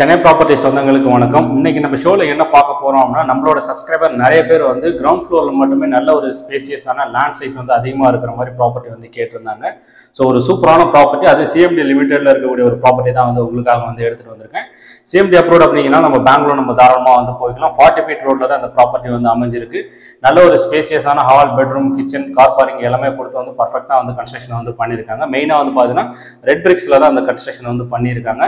Chennai property சொந்தங்களுக்கு வணக்கம் இன்னைக்கு நம்ம ஷோவில் என்ன பார்க்க போகிறோம் அப்படின்னா நம்மளோட சப்ஸ்கிரைபர் நிறைய பேர் வந்து கிரவுண்ட் ஃப்ளோரில் மட்டுமே நல்ல ஒரு ஸ்பேசியஸான லேண்ட் சைஸ் வந்து அதிகமாக இருக்கிற மாதிரி ப்ராப்பர்ட்டி வந்து கேட்டிருந்தாங்க ஸோ ஒரு சூப்பரான ப்ராப்பர்ட்டி அது சிஎம்டி லிமிடெடில் இருக்கக்கூடிய ஒரு ப்ராப்பர்ட்டி தான் வந்து உங்களுக்காக வந்து எடுத்துகிட்டு வந்திருக்கேன் சிஎம்டி அப்ரூவ் அப்படிங்கன்னா நம்ம பெங்களூர் நம்ம தாராளமாக வந்து போய்க்கலாம் ஃபார்ட்டி ஃபீட் ரோட்டில் தான் அந்த ப்ராப்பர்ட்டி வந்து அமைஞ்சிருக்கு நல்ல ஒரு ஸ்பேசியஸான hall bedroom kitchen car parking எல்லாமே கொடுத்து வந்து பர்ஃபெக்டாக வந்து கன்ஸ்ட்ரக்ஷன் வந்து பண்ணியிருக்காங்க மெயினாக வந்து பார்த்தீங்கன்னா ரெட் பிரிக்ஸில் தான் அந்த கன்ஸ்ட்ரக்ஷன் வந்து பண்ணியிருக்காங்க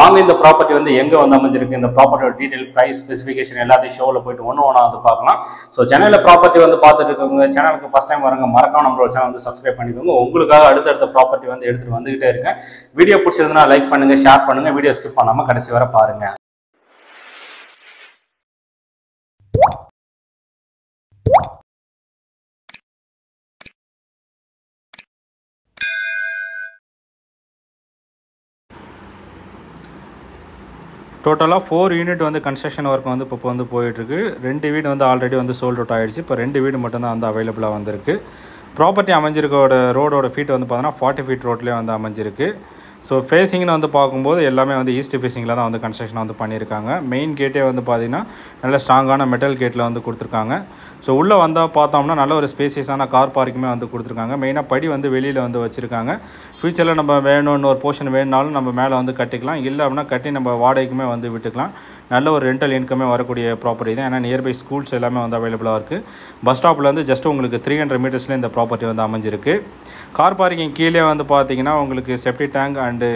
வாங்க இந்த ப்ராப்பர்ட்டி வந்து எங்கே வந்து அமைஞ்சிருக்கு இந்த ப்ராப்பர்ட்டியோட டீட்டெயில் ப்ரைஸ் ஸ்பெசிஃபிகேஷன் எல்லாத்தையும் ஷோவில் போயிட்டு ஒன்று ஒன்றா வந்து பார்க்கலாம் ஸோ சென்னையில் ப்ராப்பர்ட்டி வந்து பார்த்துட்டு இருக்கவங்க சேனலுக்கு ஃபஸ்ட் டைம் வரங்க மறக்காம நம்மளோட சேனல் வந்து சப்ஸ்கிரைப் பண்ணிக்கோங்க உங்களுக்காக அடுத்தடுத்த ப்ராப்பர்ட்டி வந்து எடுத்துகிட்டு வந்துகிட்டே இருக்கேன் வீடியோ பிடிச்சிருந்தா லைக் பண்ணுங்கள் ஷேர் பண்ணுங்கள் வீடியோ ஸ்கிப் பண்ணாமல் கடைசி வர பாருங்கள் டோட்டலாக ஃபோர் யூனிட் வந்து கன்ஸ்ட்ரக்ஷன் ஒர்க் வந்து இப்போ வந்து போயிட்டுருக்கு ரெண்டு வீடு வந்து ஆல்ரெடி வந்து சோல்ட் அவுட் ஆகிடுச்சு இப்போ ரெண்டு வீடு மட்டும்தான் வந்து அவைலபிளாக வந்திருக்கு ப்ராப்பர்ட்டி அமைஞ்சிருக்கோட ரோடோட ஃபீட் வந்து பார்த்தோன்னா ஃபார்ட்டி ஃபீட் ரோட்லேயே வந்து அமைஞ்சிருக்கு ஸோ ஃபேஸிங்னு வந்து பார்க்கும்போது எல்லாமே வந்து ஈஸ்ட் ஃபேஸிங்கில் தான் வந்து கன்ஸ்ட்ரக்ஷன் வந்து பண்ணியிருக்காங்க மெயின் கேட்டே வந்து பார்த்திங்கன்னா நல்ல ஸ்ட்ராங்கான மெட்டல் கேட்டில் வந்து கொடுத்துருக்காங்க ஸோ உள்ளே வந்தால் பார்த்தோம்னா நல்ல ஒரு ஸ்பேசியஸான கார் பார்க்குமே வந்து கொடுத்துருக்காங்க மெயினாக படி வந்து வெளியில் வந்து வச்சுருக்காங்க ஃப்யூச்சரில் நம்ம வேணும்னு ஒரு போர்ஷன் வேணுனாலும் நம்ம மேலே வந்து கட்டிக்கலாம் இல்லை அப்படின்னா கட்டி நம்ம வாடகைக்குமே வந்து விட்டுக்கலாம் நல்ல ஒரு ரெண்டல் இன்கமே வரக்கூடிய ப்ராப்பர்ட்டி தான் ஏன்னா நியர்பை ஸ்கூல்ஸ் எல்லாமே வந்து அவைலபிளாக இருக்குது பஸ் வந்து ஜஸ்ட் உங்களுக்கு த்ரீ ஹண்ட்ரட் மீட்டர்ஸில் இந்த ப்ராப்பர்ட்டி ப்ராப்பர்ட்டி வந்து அமைஞ்சிருக்கு கார் பார்க்கிங் கீழே வந்து பார்த்தீங்கன்னா உங்களுக்கு செப்டி டேங்க் அண்டு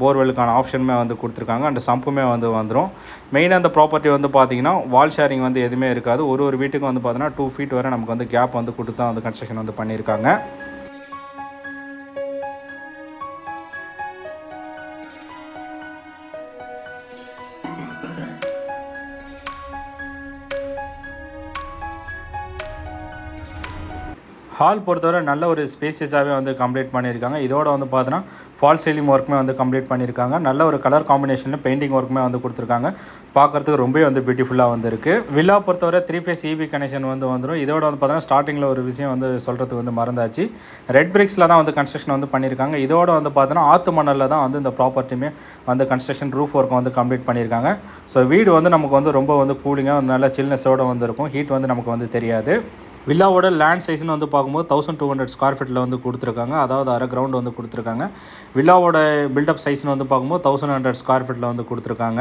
போர்வெலுக்கான ஆப்ஷனுமே வந்து கொடுத்துருக்காங்க அண்ட் சம்புமே வந்து வந்துடும் மெயினாக அந்த ப்ராப்பர்ட்டி வந்து பார்த்திங்கன்னா வால் ஷேரிங் வந்து எதுவுமே இருக்காது ஒரு ஒரு வீட்டுக்கும் வந்து பார்த்தீங்கன்னா டூ ஃபீட் வரை நமக்கு வந்து கேப் வந்து கொடுத்து தான் வந்து கன்ஸ்ட்ரக்ஷன் வந்து பண்ணியிருக்காங்க ஹால் பொறுத்தவரை நல்ல ஒரு ஸ்பேசியஸாகவே வந்து கம்ப்ளீட் பண்ணியிருக்காங்க இதோட வந்து பார்த்தோன்னா ஃபால் சீலிங் ஒர்க்குமே வந்து கம்ப்ளீட் பண்ணியிருக்காங்க நல்ல ஒரு கலர் காம்பினேஷனில் பெயிண்டிங் ஒர்க்குமே வந்து கொடுத்துருக்காங்க பார்க்குறதுக்கு ரொம்பவே வந்து பியூட்டிஃபுல்லாக வந்து இருக்குது வில்லா பொறுத்தவரை த்ரீ ஃபேஸ் இபி கனெக்ஷன் வந்து வந்துடும் இதோட வந்து பார்த்தோன்னா ஸ்டார்டிங்கில் ஒரு விஷயம் வந்து சொல்கிறதுக்கு வந்து மறந்தாச்சு ரெட் பிரிக்ஸில் தான் வந்து கன்ஸ்ட்ரக்ஷன் வந்து பண்ணியிருக்காங்க இதோட வந்து பார்த்தோன்னா ஆத்து மணலில் தான் வந்து இந்த ப்ராப்பர்ட்டியுமே வந்து கன்ஸ்ட்ரக்ஷன் ரூஃப் ஒர்க்கை வந்து கம்ப்ளீட் பண்ணியிருக்காங்க ஸோ வீடு வந்து நமக்கு வந்து ரொம்ப வந்து கூலிங்காக நல்ல சில்னஸோடு வந்து இருக்கும் ஹீட் வந்து நமக்கு வந்து தெரியாது வில்லாவோட லேண்ட் சைஸ்னு வந்து பார்க்கும்போது தௌசண்ட் டூ ஹண்ட்ரட் ஸ்கொயர் ஃபீட்டில் வந்து கொடுத்துருக்காங்க அதாவது அரை கிரவுண்ட் வந்து கொடுத்துருக்காங்க வில்லாவோட பில்டப் சைஸ்னு வந்து பார்க்கும்போது தௌசண்ட் ஹண்ட்ரட் ஸ்கொயர் ஃபீட்டில் வந்து கொடுத்துருக்காங்க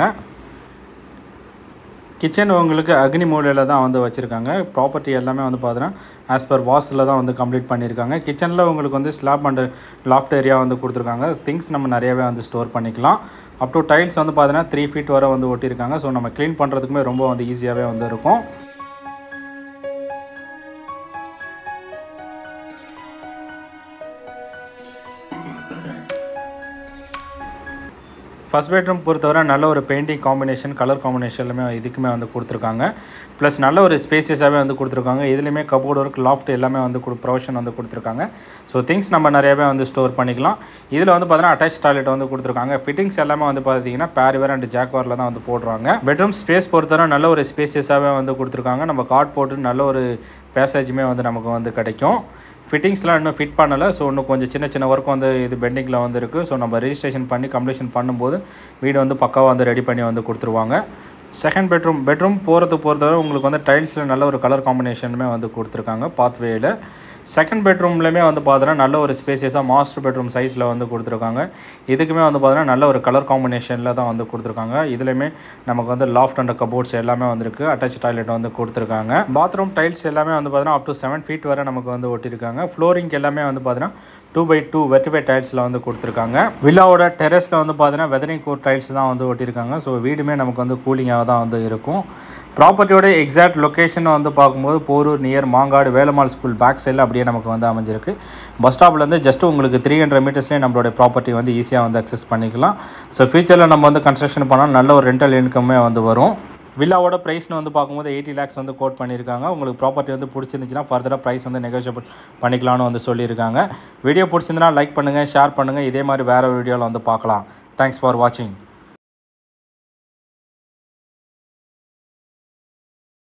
கிச்சன் உங்களுக்கு அக்னி மூலையில் தான் வந்து வச்சுருக்காங்க ப்ராப்பர்ட்டி எல்லாமே வந்து பார்த்தீங்கன்னா ஆஸ் பர் வாஸ்டில் தான் வந்து கம்ப்ளீட் பண்ணியிருக்காங்க கிச்சனில் உங்களுக்கு வந்து ஸ்லாப் அண்ட் லாஃப்ட் ஏரியா வந்து கொடுத்துருக்காங்க திங்ஸ் நம்ம நிறையாவே வந்து ஸ்டோர் பண்ணிக்கலாம் அப் டு டைல்ஸ் வந்து பார்த்தீங்கன்னா த்ரீ ஃபீட் வரை வந்து ஒட்டியிருக்காங்க ஸோ நம்ம க்ளீன் பண்ணுறதுக்குமே ரொம்ப வந்து ஈஸியாகவே வந்து இருக்கும் ஃபஸ்ட் பெட்ரூம் பொறுத்தவரை நல்ல ஒரு பெயிண்டிங் காம்பினேஷன் கலர் காம்பினேஷன் எல்லாமே இதுக்குமே வந்து கொடுத்துருக்காங்க ப்ளஸ் நல்ல ஒரு ஸ்பேசியஸாகவே வந்து கொடுத்துருக்காங்க இதுலேயுமே கபோர்டு ஒர்க் லாஃப்ட் எல்லாமே வந்து கொடு ப்ரொவிஷன் வந்து கொடுத்துருக்காங்க ஸோ திங்ஸ் நம்ம நிறையாவே வந்து ஸ்டோர் பண்ணிக்கலாம் இதில் வந்து பார்த்தீங்கன்னா அட்டாச் டாய்லெட் வந்து கொடுத்துருக்காங்க ஃபிட்டிங்ஸ் எல்லாமே வந்து பார்த்தீங்கன்னா பேரிவர் அண்ட் ஜாக்வாரில் தான் வந்து போடுறாங்க பெட்ரூம் ஸ்பேஸ் பொறுத்தவரை நல்ல ஒரு ஸ்பேசியஸாகவே வந்து கொடுத்துருக்காங்க நம்ம கார்ட் போட்டு நல்ல ஒரு பேசேஜுமே வந்து நமக்கு வந்து கிடைக்கும் ஃபிட்டிங்ஸ்லாம் இன்னும் ஃபிட் பண்ணலை ஸோ இன்னும் கொஞ்சம் சின்ன சின்ன ஒர்க்கும் வந்து இது பெண்டிங்கில் வந்துருக்கு ஸோ நம்ம ரிஜிஸ்ட்ரேஷன் பண்ணி கம்ப்ளீஷன் பண்ணும்போது வீடு வந்து பக்காவாக வந்து ரெடி பண்ணி வந்து கொடுத்துருவாங்க செகண்ட் பெட்ரூம் பெட்ரூம் போகிறது பொறுத்தவரை உங்களுக்கு வந்து டைல்ஸில் நல்ல ஒரு கலர் காம்பினேஷனுமே வந்து கொடுத்துருக்காங்க பாத்வேயில் செகண்ட் பெட்ரூம்லையுமே வந்து பார்த்தீங்கன்னா நல்ல ஒரு ஸ்பேசியஸாக மாஸ்டர் பெட்ரூம் சைஸில் வந்து கொடுத்துருக்காங்க இதுக்குமே வந்து பார்த்தீங்கன்னா நல்ல ஒரு கலர் காம்பினேஷனில் தான் வந்து கொடுத்துருக்காங்க இதுலேயுமே நமக்கு வந்து லாஃப்ட் அண்ட் கபோர்ட்ஸ் எல்லாமே வந்துருக்கு அட்டாச் டாய்லெட் வந்து கொடுத்துருக்காங்க பாத்ரூம் டைல்ஸ் எல்லாமே வந்து பார்த்தீங்கன்னா அப் டு செவன் ஃபீட் வரை நமக்கு வந்து ஒட்டியிருக்காங்க ஃப்ளோரிங் எல்லாமே வந்து பார்த்தீங்கன்னா டூ பை டூ வெட்டிஃபை டைல்ஸில் வந்து கொடுத்துருக்காங்க வில்லாவோட டெரஸில் வந்து பார்த்தீங்கன்னா வெதரிங் கோர் டைல்ஸ் தான் வந்து ஒட்டியிருக்காங்க ஸோ வீடுமே நமக்கு வந்து கூலிங்காக தான் வந்து இருக்கும் ப்ராப்பர்ட்டியோட எக்ஸாக்ட் லொக்கேஷன் வந்து பார்க்கும்போது Porur near Mangadu Velammal school back சைடில் அப்படியே ஏரியா நமக்கு வந்து அமைஞ்சிருக்கு பஸ் ஸ்டாப்லேருந்து ஜஸ்ட் உங்களுக்கு த்ரீ ஹண்ட்ரட் மீட்டர்ஸ்லேயே நம்மளுடைய ப்ராப்பர்ட்டி வந்து ஈஸியாக வந்து அக்சஸ் பண்ணிக்கலாம் ஸோ ஃபியூச்சரில் நம்ம வந்து கன்ஸ்ட்ரக்ஷன் பண்ணால் நல்ல ஒரு ரெண்டல் இன்கம்மே வந்து வரும் வில்லாவோட ப்ரைஸ்னு வந்து பார்க்கும்போது எயிட்டி லேக்ஸ் வந்து கோட் பண்ணியிருக்காங்க உங்களுக்கு ப்ராப்பர்ட்டி வந்து பிடிச்சிருந்துச்சுன்னா ஃபர்தராக ப்ரைஸ் வந்து நெகோஷியபிள் பண்ணிக்கலாம்னு வந்து சொல்லியிருக்காங்க வீடியோ பிடிச்சிருந்தனா லைக் பண்ணுங்கள் ஷேர் பண்ணுங்கள் இதே மாதிரி வேறு வீடியோவில் வந்து பார்க்கலாம் தேங்க்ஸ் ஃபார் வாட்சிங்